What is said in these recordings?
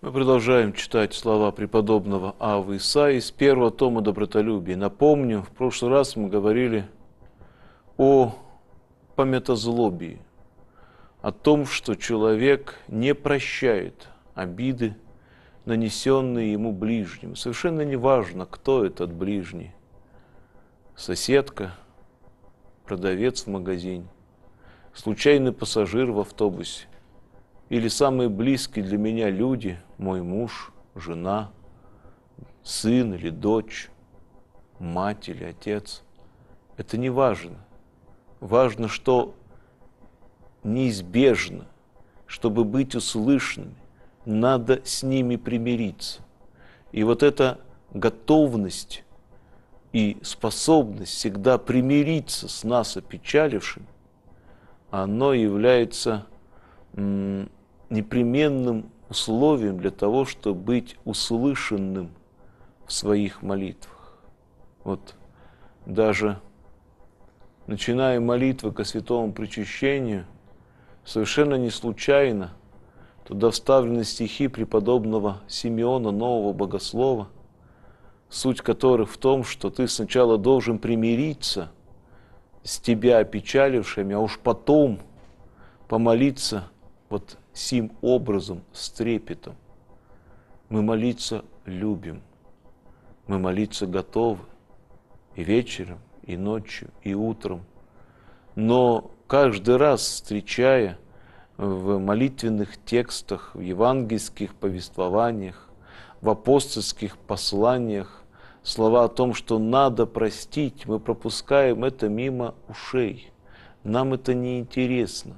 Мы продолжаем читать слова преподобного Авы Исаи из первого тома «Добротолюбие». Напомню, в прошлый раз мы говорили о пометозлобии, о том, что человек не прощает обиды, нанесенные ему ближним. Совершенно не важно, кто этот ближний. Соседка, продавец в магазине, случайный пассажир в автобусе или самые близкие для меня люди, мой муж, жена, сын или дочь, мать или отец. Это не важно. Важно, что неизбежно, чтобы быть услышанными, надо с ними примириться. И вот эта готовность и способность всегда примириться с нас опечалившим, оно является непременным условием для того, чтобы быть услышанным в своих молитвах. Вот даже начиная молитвы ко святому причащению, совершенно не случайно Туда вставлены стихи преподобного Симеона Нового Богослова, суть которых в том, что ты сначала должен примириться с тебя опечалившими, а уж потом помолиться вот сим образом, с трепетом. Мы молиться любим, мы молиться готовы и вечером, и ночью, и утром. Но каждый раз, встречая – в молитвенных текстах, в евангельских повествованиях, в апостольских посланиях слова о том, что надо простить, мы пропускаем это мимо ушей. Нам это не интересно.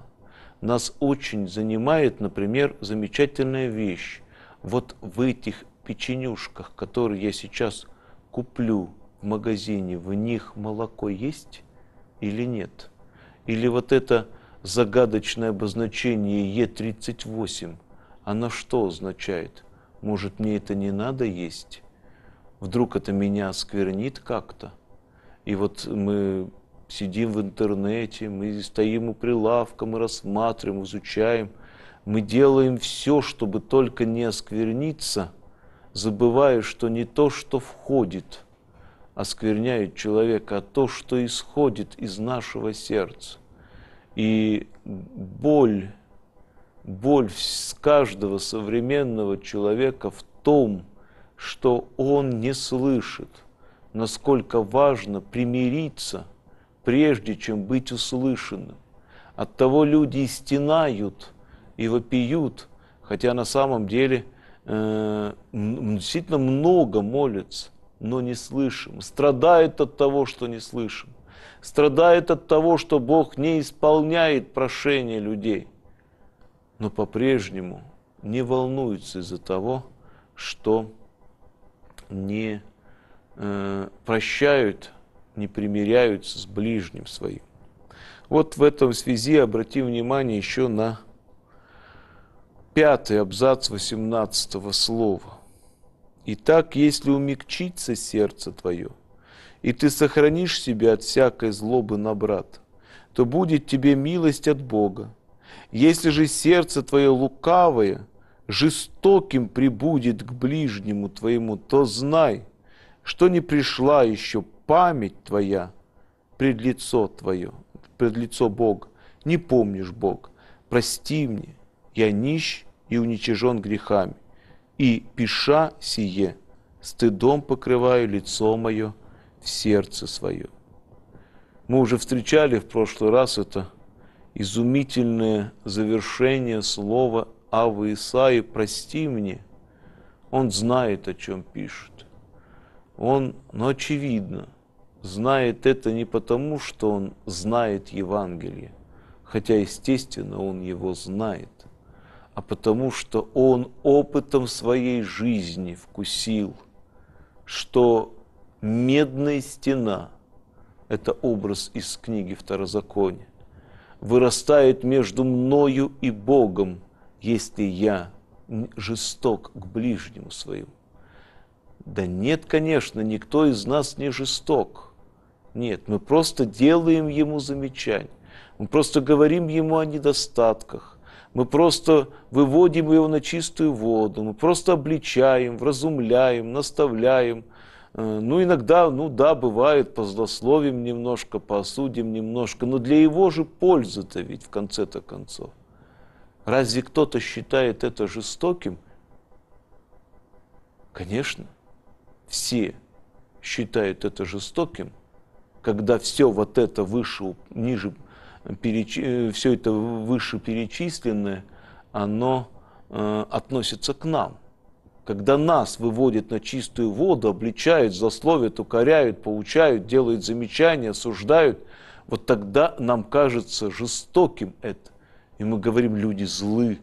Нас очень занимает, например, замечательная вещь. Вот в этих печенюшках, которые я сейчас куплю в магазине, в них молоко есть или нет? Или вот это загадочное обозначение Е38, она что означает? Может, мне это не надо есть? Вдруг это меня осквернит как-то? И вот мы сидим в интернете, мы стоим у прилавка, мы рассматриваем, изучаем, мы делаем все, чтобы только не оскверниться, забывая, что не то, что входит, оскверняет человека, а то, что исходит из нашего сердца. И боль, боль с каждого современного человека в том, что он не слышит, насколько важно примириться, прежде чем быть услышанным. От того люди и стенают, и вопиют, хотя на самом деле э, действительно много молятся, но не слышим, страдают от того, что не слышим страдает от того, что Бог не исполняет прошения людей, но по-прежнему не волнуется из-за того, что не э, прощают, не примиряются с ближним своим. Вот в этом связи обратим внимание еще на пятый абзац 18 слова. Итак, если умягчится сердце твое – и ты сохранишь себя от всякой злобы на брата, то будет тебе милость от Бога. Если же сердце твое лукавое, жестоким прибудет к ближнему твоему, то знай, что не пришла еще память твоя пред лицо твое, пред лицо Бога. Не помнишь, Бог, прости мне, я нищ и уничижен грехами, и пиша сие, стыдом покрываю лицо мое сердце свое. Мы уже встречали в прошлый раз это изумительное завершение слова Авы Исаи «Прости мне». Он знает, о чем пишет. Он, но ну, очевидно, знает это не потому, что он знает Евангелие, хотя, естественно, он его знает, а потому что он опытом своей жизни вкусил, что медная стена, это образ из книги Второзакония, вырастает между мною и Богом, если я жесток к ближнему своему. Да нет, конечно, никто из нас не жесток. Нет, мы просто делаем ему замечание. Мы просто говорим ему о недостатках. Мы просто выводим его на чистую воду. Мы просто обличаем, вразумляем, наставляем – Э, ну, иногда, ну да, бывает, позлословим немножко, посудим немножко, но для его же пользы-то ведь в конце-то концов. Разве кто-то считает это жестоким? Конечно, все считают это жестоким, когда все вот это выше, ниже, переч... Э, все это выше перечисленное, оно э, относится к нам когда нас выводят на чистую воду, обличают, засловят, укоряют, поучают, делают замечания, осуждают, вот тогда нам кажется жестоким это. И мы говорим, люди злы,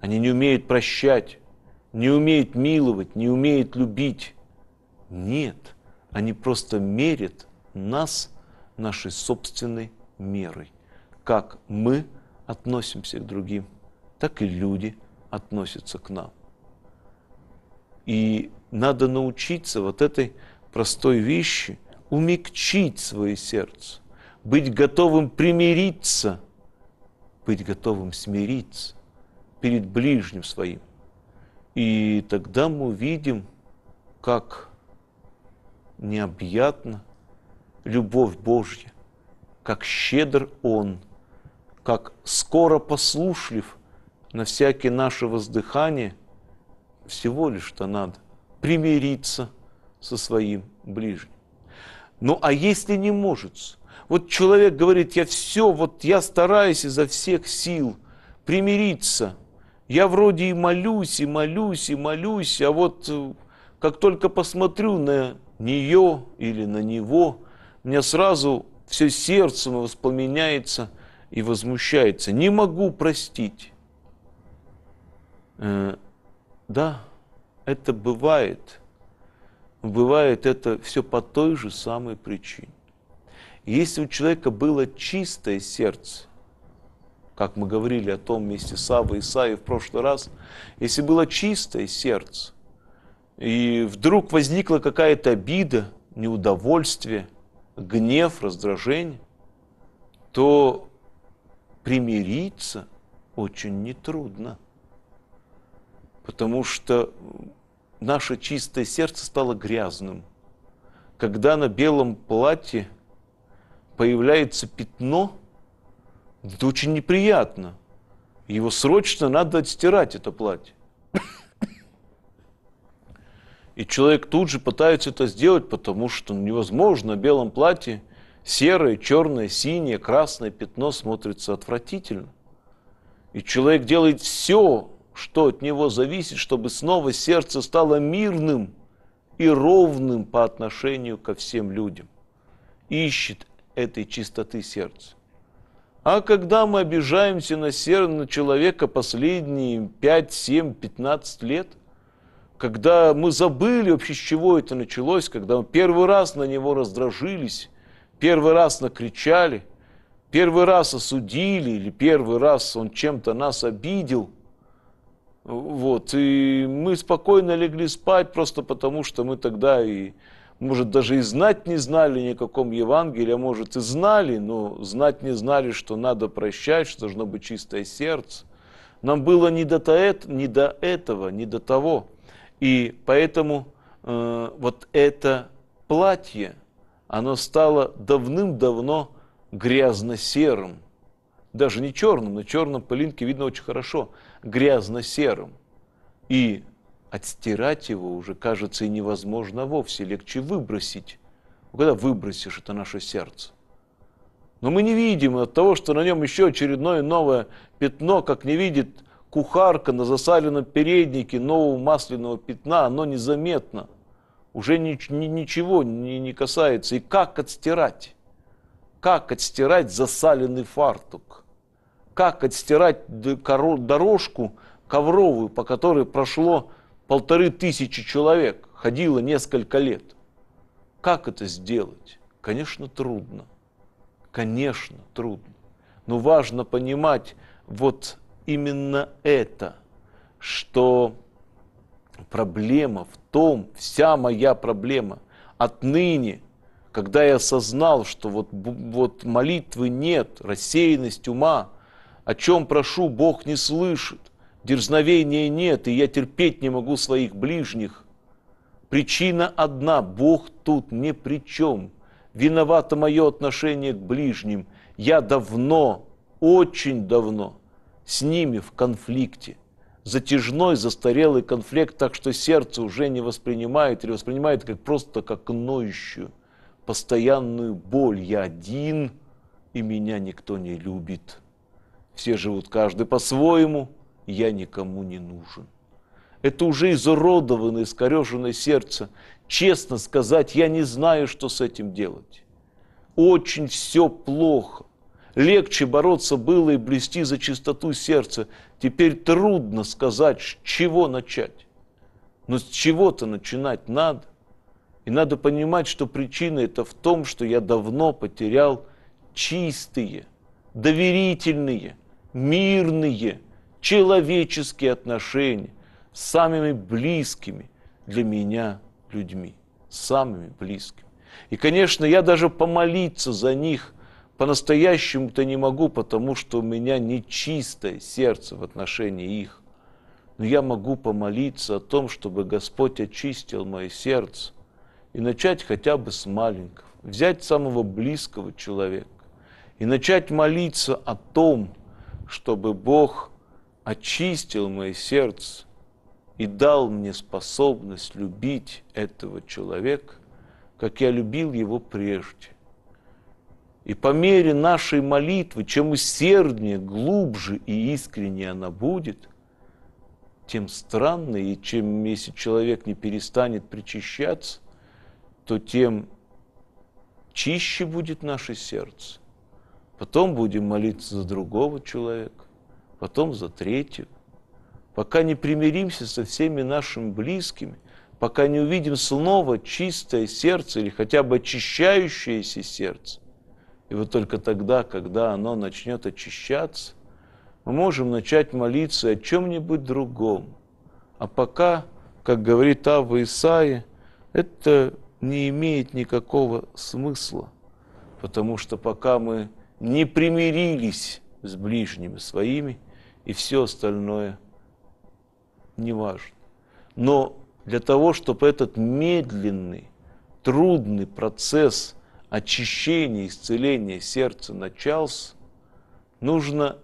они не умеют прощать, не умеют миловать, не умеют любить. Нет, они просто мерят нас нашей собственной мерой. Как мы относимся к другим, так и люди относятся к нам. И надо научиться вот этой простой вещи умягчить свое сердце, быть готовым примириться, быть готовым смириться перед ближним своим. И тогда мы увидим, как необъятна любовь Божья, как щедр Он, как скоро послушлив на всякие наши воздыхания – всего лишь-то надо примириться со своим ближним. Ну, а если не может? Вот человек говорит, я все, вот я стараюсь изо всех сил примириться. Я вроде и молюсь, и молюсь, и молюсь, а вот э, как только посмотрю на нее или на него, мне сразу все сердце воспламеняется и возмущается. Не могу простить. Э, да, это бывает. Бывает это все по той же самой причине. Если у человека было чистое сердце, как мы говорили о том месте Савы и Саи в прошлый раз, если было чистое сердце, и вдруг возникла какая-то обида, неудовольствие, гнев, раздражение, то примириться очень нетрудно потому что наше чистое сердце стало грязным. Когда на белом платье появляется пятно, это очень неприятно. Его срочно надо отстирать, это платье. И человек тут же пытается это сделать, потому что невозможно на белом платье серое, черное, синее, красное пятно смотрится отвратительно. И человек делает все, что от него зависит, чтобы снова сердце стало мирным и ровным по отношению ко всем людям. Ищет этой чистоты сердца. А когда мы обижаемся на сердце человека последние 5, 7, 15 лет, когда мы забыли вообще, с чего это началось, когда мы первый раз на него раздражились, первый раз накричали, первый раз осудили или первый раз он чем-то нас обидел – вот, и мы спокойно легли спать, просто потому что мы тогда и, может, даже и знать не знали никаком Евангелии, а может и знали, но знать не знали, что надо прощать, что должно быть чистое сердце. Нам было не до, это, не до этого, не до того. И поэтому э, вот это платье, оно стало давным-давно грязно-серым. Даже не черным, но черным пылинке видно очень хорошо – грязно-серым. И отстирать его уже кажется и невозможно вовсе, легче выбросить. Ну, когда выбросишь, это наше сердце. Но мы не видим от того, что на нем еще очередное новое пятно, как не видит кухарка на засаленном переднике нового масляного пятна, оно незаметно. Уже ни, ни, ничего не, не касается. И как отстирать? Как отстирать засаленный фартук? как отстирать дорожку ковровую, по которой прошло полторы тысячи человек, ходило несколько лет. Как это сделать? Конечно, трудно. Конечно, трудно. Но важно понимать вот именно это, что проблема в том, вся моя проблема отныне, когда я осознал, что вот, вот молитвы нет, рассеянность ума – о чем прошу, Бог не слышит. Дерзновения нет, и я терпеть не могу своих ближних. Причина одна, Бог тут ни при чем. Виновато мое отношение к ближним. Я давно, очень давно с ними в конфликте. Затяжной, застарелый конфликт, так что сердце уже не воспринимает или воспринимает как просто как ноющую, постоянную боль. Я один, и меня никто не любит. Все живут каждый по-своему, я никому не нужен. Это уже изуродованное, искореженное сердце. Честно сказать, я не знаю, что с этим делать. Очень все плохо. Легче бороться было и блести за чистоту сердца. Теперь трудно сказать, с чего начать. Но с чего-то начинать надо. И надо понимать, что причина это в том, что я давно потерял чистые, доверительные, мирные, человеческие отношения с самыми близкими для меня людьми, самыми близкими. И, конечно, я даже помолиться за них по-настоящему-то не могу, потому что у меня нечистое сердце в отношении их. Но я могу помолиться о том, чтобы Господь очистил мое сердце и начать хотя бы с маленького, взять самого близкого человека и начать молиться о том, чтобы Бог очистил мое сердце и дал мне способность любить этого человека, как я любил его прежде. И по мере нашей молитвы, чем усерднее, глубже и искреннее она будет, тем странно, и чем если человек не перестанет причащаться, то тем чище будет наше сердце потом будем молиться за другого человека, потом за третьего. Пока не примиримся со всеми нашими близкими, пока не увидим снова чистое сердце или хотя бы очищающееся сердце. И вот только тогда, когда оно начнет очищаться, мы можем начать молиться о чем-нибудь другом. А пока, как говорит Авва Исаия, это не имеет никакого смысла, потому что пока мы не примирились с ближними своими, и все остальное не важно. Но для того, чтобы этот медленный, трудный процесс очищения, исцеления сердца начался, нужно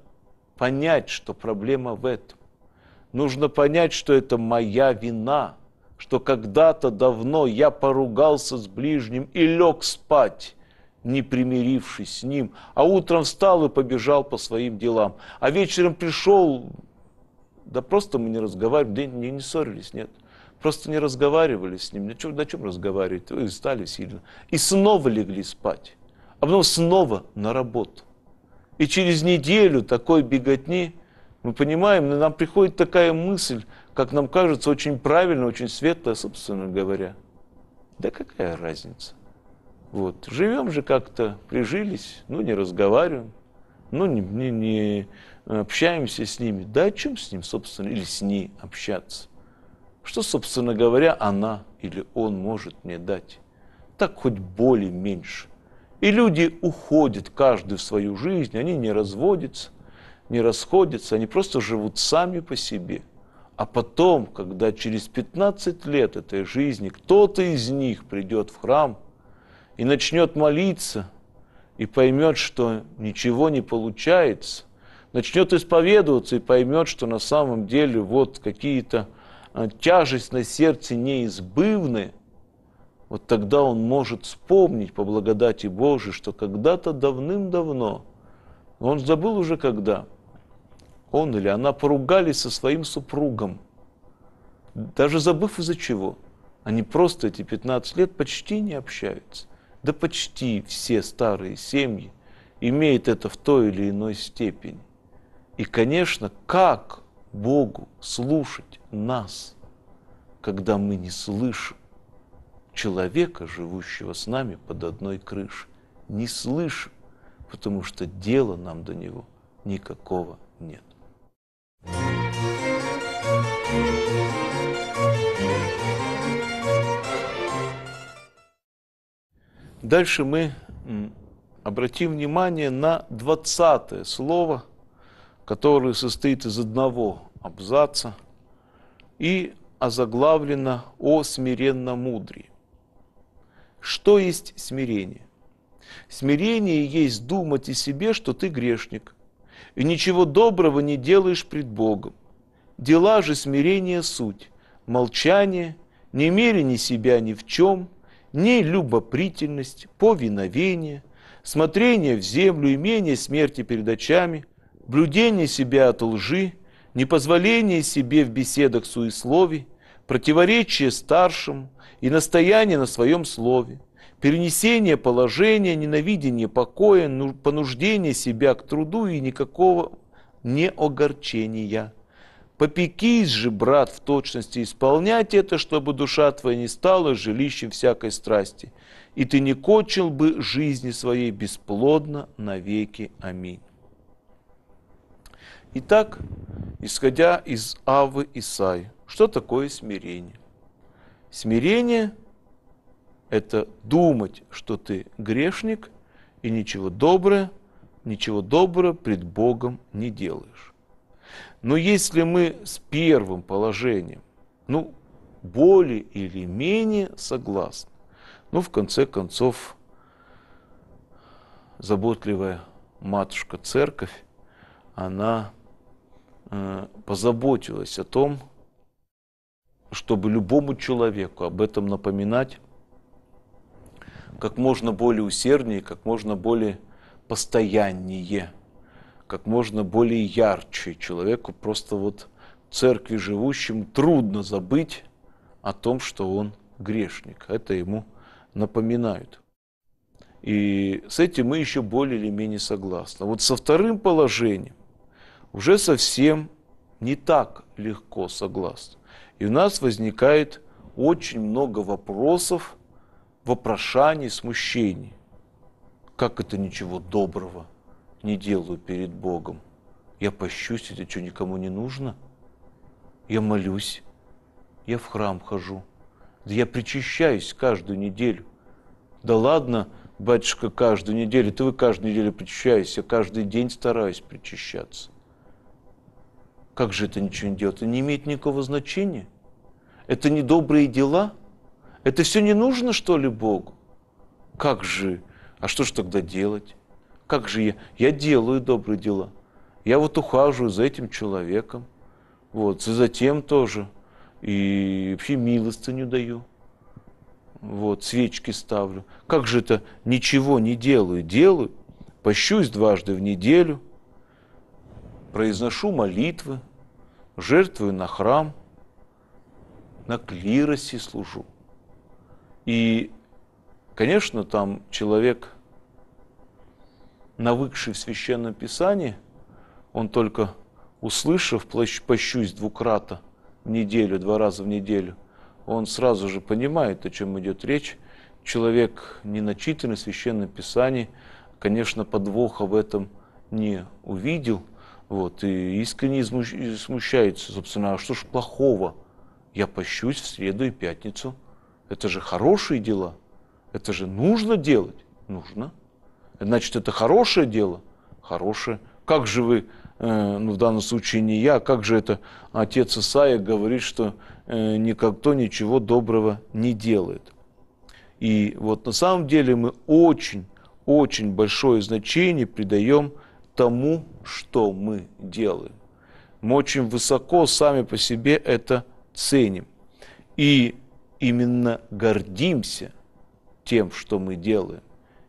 понять, что проблема в этом. Нужно понять, что это моя вина, что когда-то давно я поругался с ближним и лег спать, не примирившись с ним, а утром встал и побежал по своим делам, а вечером пришел, да просто мы не разговаривали, да не, не ссорились, нет, просто не разговаривали с ним, на чем, на чем разговаривать, и стали сильно, и снова легли спать, а потом снова на работу. И через неделю такой беготни, мы понимаем, ну, нам приходит такая мысль, как нам кажется, очень правильно, очень светлая, собственно говоря. Да какая разница? Вот. Живем же как-то, прижились, ну не разговариваем, ну не, не, не э, общаемся с ними. Да о чем с ним, собственно, или с ней общаться? Что, собственно говоря, она или он может мне дать? Так хоть боли меньше. И люди уходят каждый в свою жизнь, они не разводятся, не расходятся, они просто живут сами по себе. А потом, когда через 15 лет этой жизни кто-то из них придет в храм – и начнет молиться, и поймет, что ничего не получается, начнет исповедоваться и поймет, что на самом деле вот какие-то а, тяжесть на сердце неизбывны, вот тогда он может вспомнить по благодати Божией, что когда-то давным-давно, он забыл уже когда, он или она поругались со своим супругом, даже забыв из-за чего. Они просто эти 15 лет почти не общаются да почти все старые семьи имеют это в той или иной степени. И, конечно, как Богу слушать нас, когда мы не слышим человека, живущего с нами под одной крышей? Не слышим, потому что дела нам до него никакого нет. thank you Дальше мы обратим внимание на 20 слово, которое состоит из одного абзаца и озаглавлено «О смиренно мудрии». Что есть смирение? Смирение есть думать о себе, что ты грешник, и ничего доброго не делаешь пред Богом. Дела же смирения суть, молчание, не мере ни себя ни в чем – нелюбопрительность, повиновение, смотрение в землю, имение смерти перед очами, блюдение себя от лжи, непозволение себе в беседах суесловий, противоречие старшим и настояние на своем слове, перенесение положения, ненавидение покоя, ну, понуждение себя к труду и никакого не огорчения. Попекись же, брат, в точности исполнять это, чтобы душа твоя не стала жилищем всякой страсти, и ты не кончил бы жизни своей бесплодно навеки. Аминь. Итак, исходя из Авы Исаи, что такое смирение? Смирение – это думать, что ты грешник, и ничего доброе, ничего доброго пред Богом не делаешь. Но если мы с первым положением, ну, более или менее согласны, ну в конце концов заботливая матушка церковь, она э, позаботилась о том, чтобы любому человеку об этом напоминать как можно более усерднее, как можно более постояннее – как можно более ярче. Человеку просто вот церкви живущим трудно забыть о том, что он грешник. Это ему напоминают. И с этим мы еще более или менее согласны. Вот со вторым положением уже совсем не так легко согласны. И у нас возникает очень много вопросов, вопрошаний, смущений. Как это ничего доброго? не делаю перед Богом? Я пощусь, это что, никому не нужно? Я молюсь, я в храм хожу, да я причащаюсь каждую неделю. Да ладно, батюшка, каждую неделю, ты вы каждую неделю причащаетесь, я каждый день стараюсь причащаться. Как же это ничего не делает? Это не имеет никакого значения. Это не добрые дела. Это все не нужно, что ли, Богу? Как же? А что же тогда делать? Как же я? Я делаю добрые дела. Я вот ухаживаю за этим человеком, вот, и за тем тоже. И вообще милостыню даю. Вот, свечки ставлю. Как же это ничего не делаю? Делаю, пощусь дважды в неделю, произношу молитвы, жертвую на храм, на клиросе служу. И, конечно, там человек навыкший в Священном Писании, он только услышав «пощусь двукратно» в неделю, два раза в неделю, он сразу же понимает, о чем идет речь. Человек, не начитанный в Священном Писании, конечно, подвоха в этом не увидел, вот, и искренне смущается, собственно, а что ж плохого? Я пощусь в среду и пятницу. Это же хорошие дела. Это же нужно делать. Нужно значит, это хорошее дело? Хорошее. Как же вы, э, ну, в данном случае не я, как же это отец Исаия говорит, что э, никто ничего доброго не делает? И вот на самом деле мы очень, очень большое значение придаем тому, что мы делаем. Мы очень высоко сами по себе это ценим. И именно гордимся тем, что мы делаем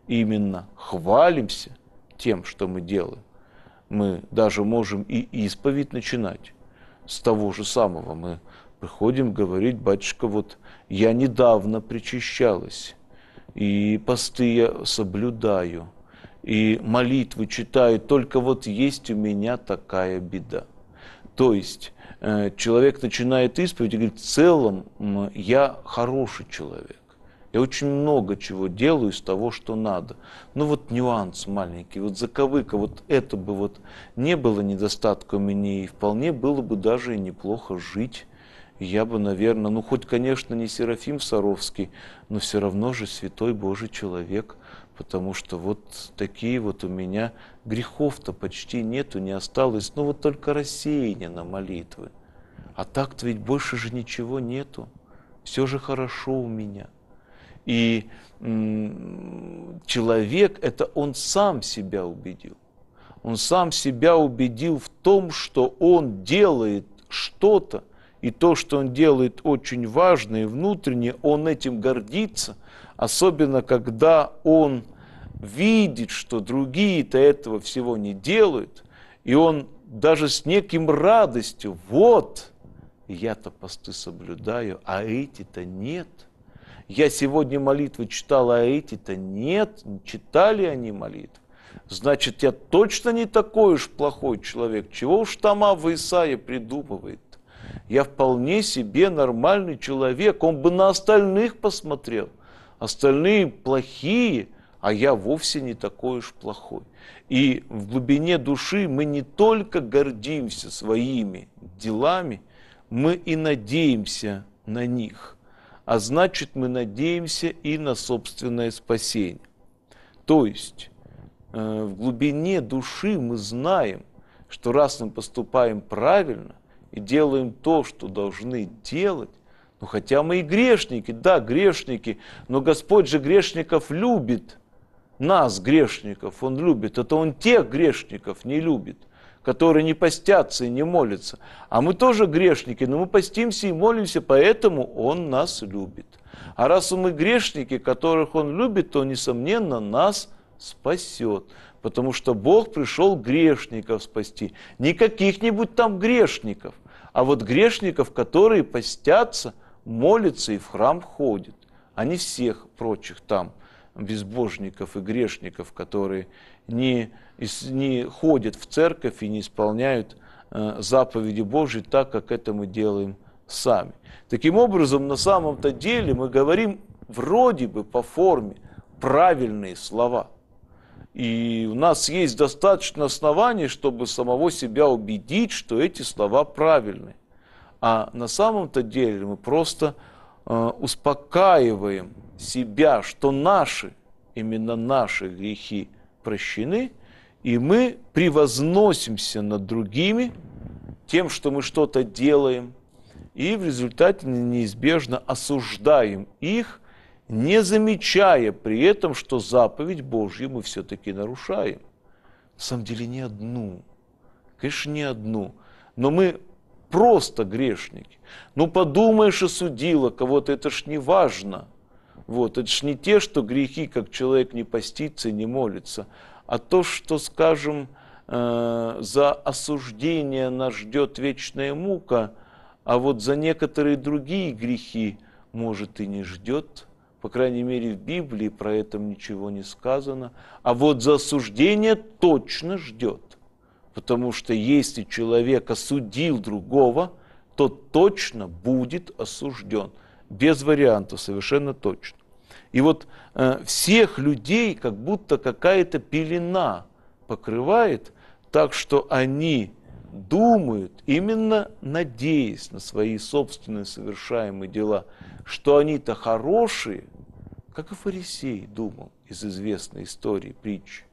именно хвалимся тем, что мы делаем. Мы даже можем и исповедь начинать с того же самого. Мы приходим говорить, батюшка, вот я недавно причащалась, и посты я соблюдаю, и молитвы читаю, только вот есть у меня такая беда. То есть э, человек начинает исповедь и говорит, в целом я хороший человек. Я очень много чего делаю из того, что надо. Но ну вот нюанс маленький, вот заковыка, вот это бы вот не было недостатком у меня, и вполне было бы даже и неплохо жить. Я бы, наверное, ну хоть, конечно, не Серафим Саровский, но все равно же святой Божий человек, потому что вот такие вот у меня грехов-то почти нету, не осталось, ну вот только рассеяние на молитвы. А так-то ведь больше же ничего нету. Все же хорошо у меня. И человек это он сам себя убедил. Он сам себя убедил в том, что он делает что-то, и то, что он делает очень важно и внутренне, он этим гордится, особенно когда он видит, что другие-то этого всего не делают, и он даже с неким радостью, вот, я-то посты соблюдаю, а эти-то нет – я сегодня молитвы читал, а эти-то нет, не читали они молитвы. Значит, я точно не такой уж плохой человек. Чего уж там Ава Исаия придумывает? Я вполне себе нормальный человек. Он бы на остальных посмотрел. Остальные плохие, а я вовсе не такой уж плохой. И в глубине души мы не только гордимся своими делами, мы и надеемся на них а значит мы надеемся и на собственное спасение. То есть э, в глубине души мы знаем, что раз мы поступаем правильно и делаем то, что должны делать, ну хотя мы и грешники, да, грешники, но Господь же грешников любит, нас, грешников, Он любит, это Он тех грешников не любит – которые не постятся и не молятся. А мы тоже грешники, но мы постимся и молимся, поэтому Он нас любит. А раз мы грешники, которых Он любит, то, несомненно, нас спасет. Потому что Бог пришел грешников спасти. Не каких-нибудь там грешников, а вот грешников, которые постятся, молятся и в храм ходят. А не всех прочих там безбожников и грешников, которые не не ходят в церковь и не исполняют э, заповеди Божьи так, как это мы делаем сами. Таким образом, на самом-то деле мы говорим вроде бы по форме правильные слова. И у нас есть достаточно оснований, чтобы самого себя убедить, что эти слова правильны, А на самом-то деле мы просто э, успокаиваем себя, что наши, именно наши грехи прощены – и мы превозносимся над другими тем, что мы что-то делаем, и в результате неизбежно осуждаем их, не замечая при этом, что заповедь Божью мы все-таки нарушаем. На самом деле не одну, конечно, не одну, но мы просто грешники. Ну подумаешь и кого-то, это ж не важно. Вот, это ж не те, что грехи, как человек не постится и не молится, а то, что, скажем, э, за осуждение нас ждет вечная мука, а вот за некоторые другие грехи, может, и не ждет. По крайней мере, в Библии про это ничего не сказано. А вот за осуждение точно ждет. Потому что если человек осудил другого, то точно будет осужден. Без вариантов, совершенно точно. И вот э, всех людей как будто какая-то пелена покрывает, так что они думают, именно надеясь на свои собственные совершаемые дела, что они-то хорошие, как и фарисей думал из известной истории, притчи,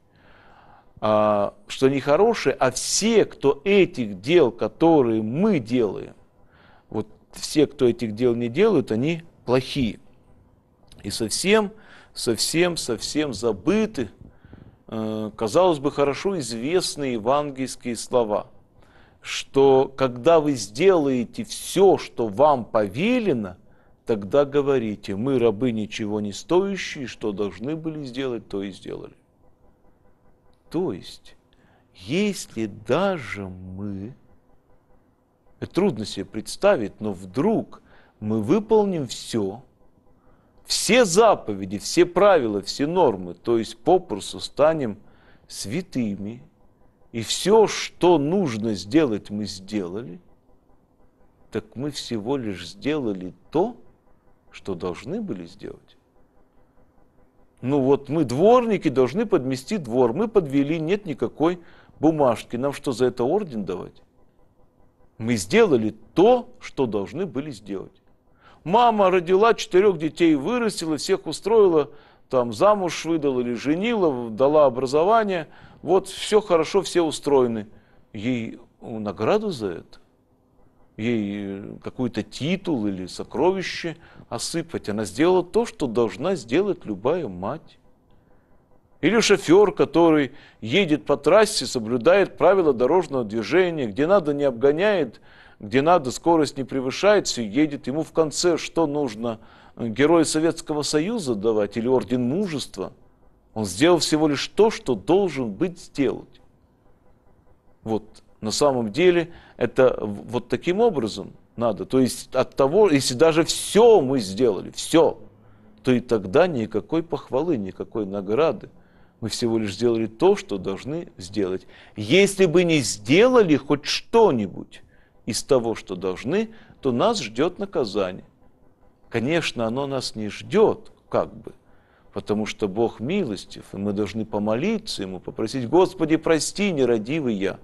а, что они хорошие, а все, кто этих дел, которые мы делаем, вот все, кто этих дел не делают, они плохие и совсем, совсем, совсем забыты, э, казалось бы, хорошо известные евангельские слова, что когда вы сделаете все, что вам повелено, тогда говорите, мы рабы ничего не стоящие, что должны были сделать, то и сделали. То есть, если даже мы, это трудно себе представить, но вдруг мы выполним все, все заповеди, все правила, все нормы, то есть попросту станем святыми, и все, что нужно сделать, мы сделали, так мы всего лишь сделали то, что должны были сделать. Ну вот мы дворники должны подмести двор, мы подвели, нет никакой бумажки, нам что за это орден давать? Мы сделали то, что должны были сделать. Мама родила четырех детей, вырастила, всех устроила, там замуж выдала или женила, дала образование. Вот все хорошо, все устроены. Ей э, награду за это? Ей э, какой-то титул или сокровище осыпать? Она сделала то, что должна сделать любая мать. Или шофер, который едет по трассе, соблюдает правила дорожного движения, где надо не обгоняет, где надо, скорость не превышает, все едет. Ему в конце что нужно? Э, герой Советского Союза давать или Орден Мужества? Он сделал всего лишь то, что должен быть сделать. Вот на самом деле это вот таким образом надо. То есть от того, если даже все мы сделали, все, то и тогда никакой похвалы, никакой награды. Мы всего лишь сделали то, что должны сделать. Если бы не сделали хоть что-нибудь, из того, что должны, то нас ждет наказание. Конечно, оно нас не ждет, как бы, потому что Бог милостив, и мы должны помолиться Ему, попросить, Господи, прости, нерадивый я.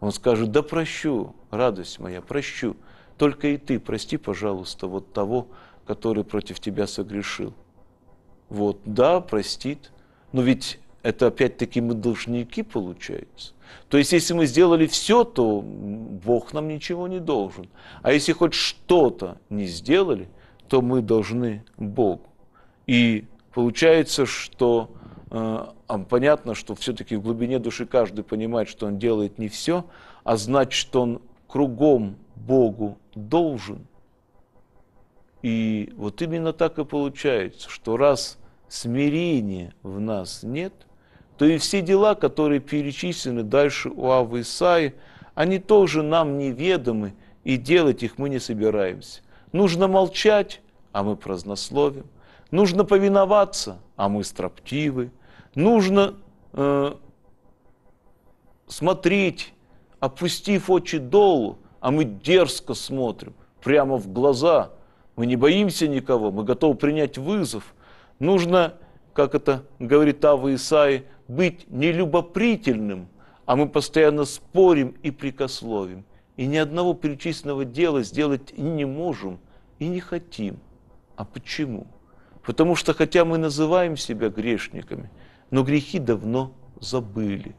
Он скажет, да прощу, радость моя, прощу, только и ты прости, пожалуйста, вот того, который против тебя согрешил. Вот, да, простит, но ведь это опять-таки мы должники, получается. То есть, если мы сделали все, то Бог нам ничего не должен. А если хоть что-то не сделали, то мы должны Богу. И получается, что э, понятно, что все-таки в глубине души каждый понимает, что он делает не все, а значит, он кругом Богу должен. И вот именно так и получается, что раз смирения в нас нет – то и все дела, которые перечислены дальше у Авы Исаи, они тоже нам неведомы, и делать их мы не собираемся. Нужно молчать, а мы празднословим. Нужно повиноваться, а мы строптивы. Нужно э, смотреть, опустив очи долу, а мы дерзко смотрим, прямо в глаза. Мы не боимся никого, мы готовы принять вызов. Нужно как это говорит Ава Исаи, быть нелюбопрительным, а мы постоянно спорим и прикословим. И ни одного перечисленного дела сделать не можем, и не хотим. А почему? Потому что хотя мы называем себя грешниками, но грехи давно забыли,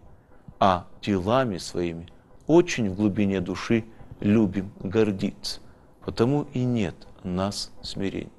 а телами своими очень в глубине души любим гордиться. Потому и нет нас смирений.